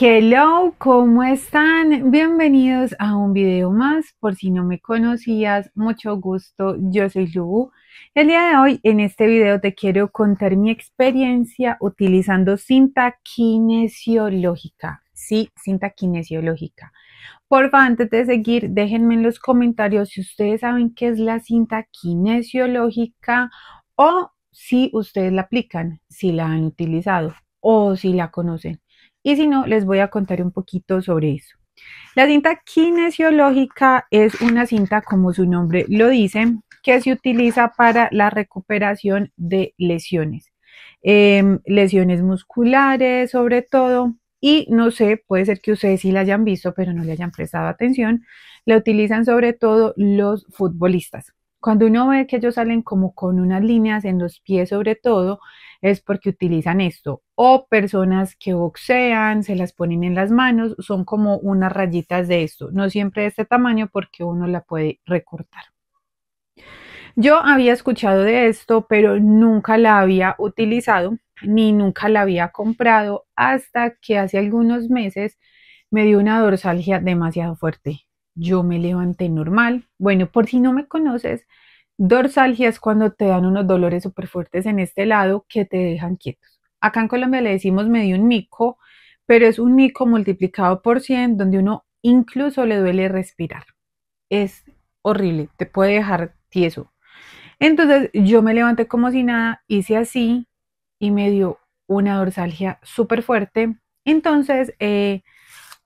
Hello, ¿cómo están? Bienvenidos a un video más. Por si no me conocías, mucho gusto. Yo soy Lu. El día de hoy en este video te quiero contar mi experiencia utilizando cinta kinesiológica. Sí, cinta kinesiológica. Por favor, antes de seguir, déjenme en los comentarios si ustedes saben qué es la cinta kinesiológica o si ustedes la aplican, si la han utilizado o si la conocen y si no, les voy a contar un poquito sobre eso. La cinta kinesiológica es una cinta, como su nombre lo dice, que se utiliza para la recuperación de lesiones, em, lesiones musculares sobre todo, y no sé, puede ser que ustedes sí la hayan visto, pero no le hayan prestado atención, la utilizan sobre todo los futbolistas. Cuando uno ve que ellos salen como con unas líneas en los pies sobre todo, es porque utilizan esto. O personas que boxean, se las ponen en las manos, son como unas rayitas de esto. No siempre de este tamaño porque uno la puede recortar. Yo había escuchado de esto, pero nunca la había utilizado ni nunca la había comprado hasta que hace algunos meses me dio una dorsalgia demasiado fuerte. Yo me levanté normal. Bueno, por si no me conoces, Dorsalgia es cuando te dan unos dolores súper fuertes en este lado que te dejan quietos. Acá en Colombia le decimos medio un mico, pero es un mico multiplicado por 100 donde uno incluso le duele respirar. Es horrible, te puede dejar tieso. Entonces yo me levanté como si nada, hice así y me dio una dorsalgia súper fuerte. Entonces eh,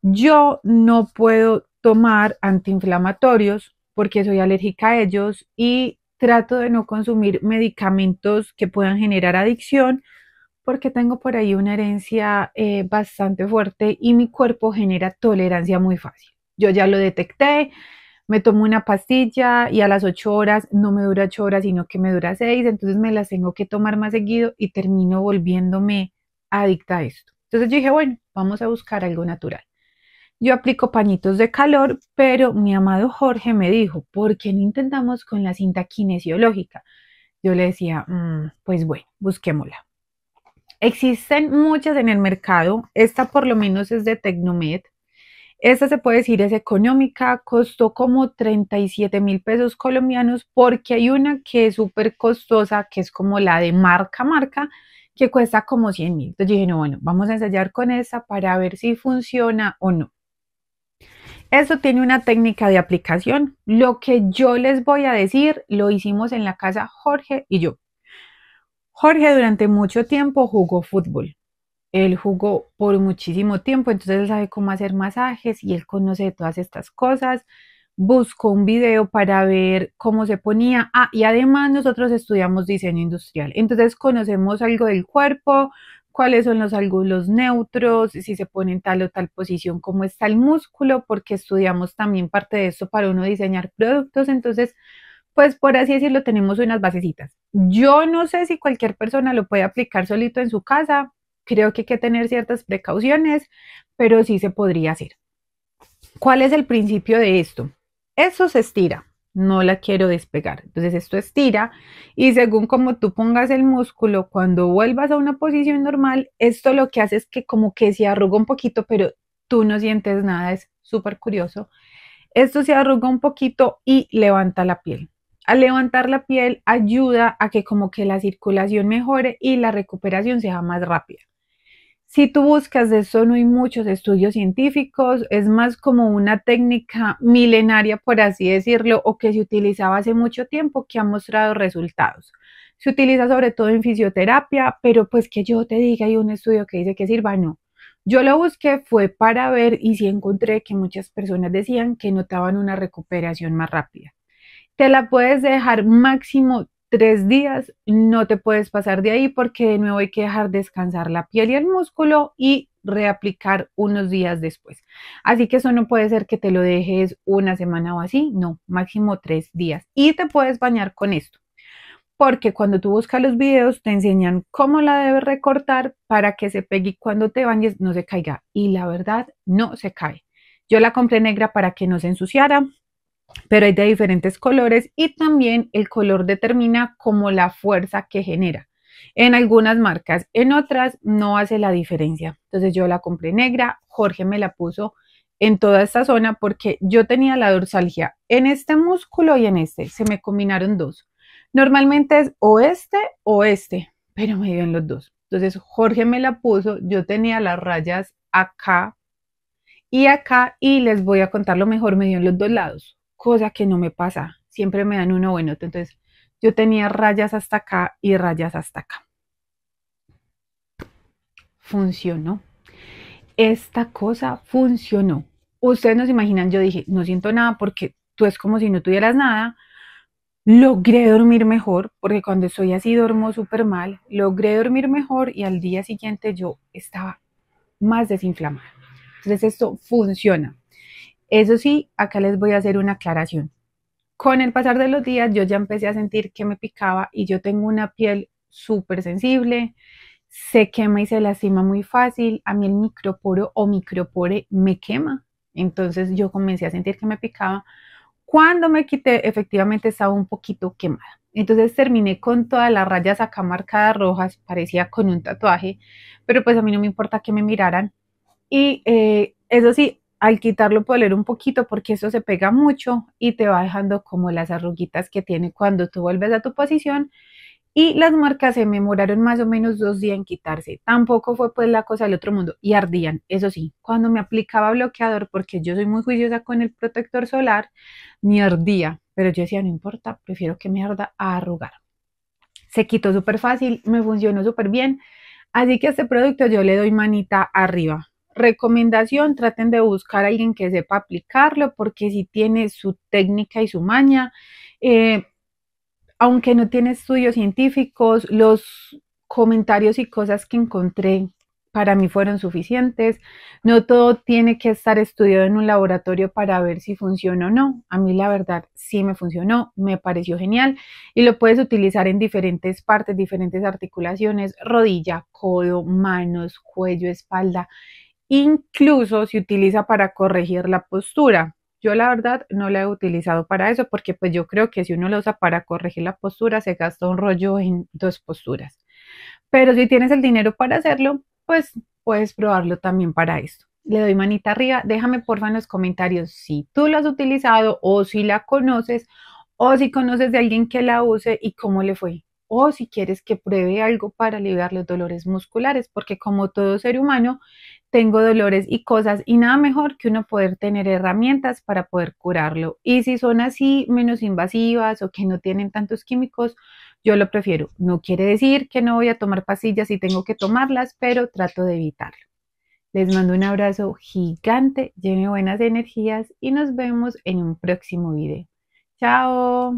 yo no puedo tomar antiinflamatorios porque soy alérgica a ellos y trato de no consumir medicamentos que puedan generar adicción porque tengo por ahí una herencia eh, bastante fuerte y mi cuerpo genera tolerancia muy fácil. Yo ya lo detecté, me tomo una pastilla y a las 8 horas no me dura 8 horas, sino que me dura seis, entonces me las tengo que tomar más seguido y termino volviéndome adicta a esto. Entonces yo dije, bueno, vamos a buscar algo natural. Yo aplico pañitos de calor, pero mi amado Jorge me dijo, ¿por qué no intentamos con la cinta kinesiológica? Yo le decía, mm, pues bueno, busquémosla. Existen muchas en el mercado, esta por lo menos es de Tecnomed. Esta se puede decir es económica, costó como 37 mil pesos colombianos porque hay una que es súper costosa, que es como la de marca marca, que cuesta como 100 mil. Entonces dije, no, bueno, vamos a ensayar con esa para ver si funciona o no. Esto tiene una técnica de aplicación. Lo que yo les voy a decir lo hicimos en la casa Jorge y yo. Jorge durante mucho tiempo jugó fútbol. Él jugó por muchísimo tiempo, entonces él sabe cómo hacer masajes y él conoce todas estas cosas. Buscó un video para ver cómo se ponía. Ah, y además nosotros estudiamos diseño industrial. Entonces conocemos algo del cuerpo, cuáles son los ángulos neutros, si se pone en tal o tal posición, cómo está el músculo, porque estudiamos también parte de esto para uno diseñar productos. Entonces, pues por así decirlo, tenemos unas basecitas. Yo no sé si cualquier persona lo puede aplicar solito en su casa. Creo que hay que tener ciertas precauciones, pero sí se podría hacer. ¿Cuál es el principio de esto? Eso se estira no la quiero despegar. Entonces esto estira y según como tú pongas el músculo, cuando vuelvas a una posición normal, esto lo que hace es que como que se arruga un poquito, pero tú no sientes nada, es súper curioso. Esto se arruga un poquito y levanta la piel. Al levantar la piel ayuda a que como que la circulación mejore y la recuperación sea más rápida. Si tú buscas de eso, no hay muchos estudios científicos, es más como una técnica milenaria, por así decirlo, o que se utilizaba hace mucho tiempo que ha mostrado resultados. Se utiliza sobre todo en fisioterapia, pero pues que yo te diga, hay un estudio que dice que sirva, no. Yo lo busqué fue para ver y sí encontré que muchas personas decían que notaban una recuperación más rápida. Te la puedes dejar máximo tres días, no te puedes pasar de ahí porque de nuevo hay que dejar descansar la piel y el músculo y reaplicar unos días después. Así que eso no puede ser que te lo dejes una semana o así, no, máximo tres días. Y te puedes bañar con esto, porque cuando tú buscas los videos te enseñan cómo la debes recortar para que se pegue y cuando te bañes no se caiga. Y la verdad, no se cae. Yo la compré negra para que no se ensuciara, pero hay de diferentes colores y también el color determina como la fuerza que genera. En algunas marcas, en otras no hace la diferencia. Entonces yo la compré negra, Jorge me la puso en toda esta zona porque yo tenía la dorsalgia en este músculo y en este, se me combinaron dos. Normalmente es o este o este, pero me dio en los dos. Entonces Jorge me la puso, yo tenía las rayas acá y acá y les voy a contar lo mejor, me dio en los dos lados cosa que no me pasa. Siempre me dan uno bueno. Entonces, yo tenía rayas hasta acá y rayas hasta acá. Funcionó. Esta cosa funcionó. Ustedes nos imaginan, yo dije, no siento nada porque tú es como si no tuvieras nada. Logré dormir mejor, porque cuando estoy así duermo súper mal. Logré dormir mejor y al día siguiente yo estaba más desinflamada. Entonces esto funciona. Eso sí, acá les voy a hacer una aclaración. Con el pasar de los días yo ya empecé a sentir que me picaba y yo tengo una piel súper sensible, se quema y se lastima muy fácil, a mí el microporo o micropore me quema. Entonces yo comencé a sentir que me picaba. Cuando me quité, efectivamente estaba un poquito quemada. Entonces terminé con todas las rayas acá marcadas rojas, parecía con un tatuaje, pero pues a mí no me importa que me miraran. Y eh, eso sí, al quitarlo puede oler un poquito porque eso se pega mucho y te va dejando como las arruguitas que tiene cuando tú vuelves a tu posición y las marcas se me demoraron más o menos dos días en quitarse. Tampoco fue pues la cosa del otro mundo y ardían, eso sí, cuando me aplicaba bloqueador, porque yo soy muy juiciosa con el protector solar, ni ardía, pero yo decía, no importa, prefiero que me arda a arrugar. Se quitó súper fácil, me funcionó súper bien, así que a este producto yo le doy manita arriba recomendación, traten de buscar a alguien que sepa aplicarlo porque si tiene su técnica y su maña. Eh, aunque no tiene estudios científicos, los comentarios y cosas que encontré para mí fueron suficientes. No todo tiene que estar estudiado en un laboratorio para ver si funciona o no. A mí la verdad sí me funcionó, me pareció genial y lo puedes utilizar en diferentes partes, diferentes articulaciones, rodilla, codo, manos, cuello, espalda incluso se utiliza para corregir la postura. Yo la verdad no la he utilizado para eso porque pues yo creo que si uno lo usa para corregir la postura se gasta un rollo en dos posturas. Pero si tienes el dinero para hacerlo, pues puedes probarlo también para esto. Le doy manita arriba, déjame porfa en los comentarios si tú lo has utilizado o si la conoces o si conoces de alguien que la use y cómo le fue o si quieres que pruebe algo para aliviar los dolores musculares, porque como todo ser humano tengo dolores y cosas y nada mejor que uno poder tener herramientas para poder curarlo. Y si son así menos invasivas o que no tienen tantos químicos, yo lo prefiero. No quiere decir que no voy a tomar pastillas y tengo que tomarlas, pero trato de evitarlo. Les mando un abrazo gigante, lleno de buenas energías y nos vemos en un próximo video. Chao.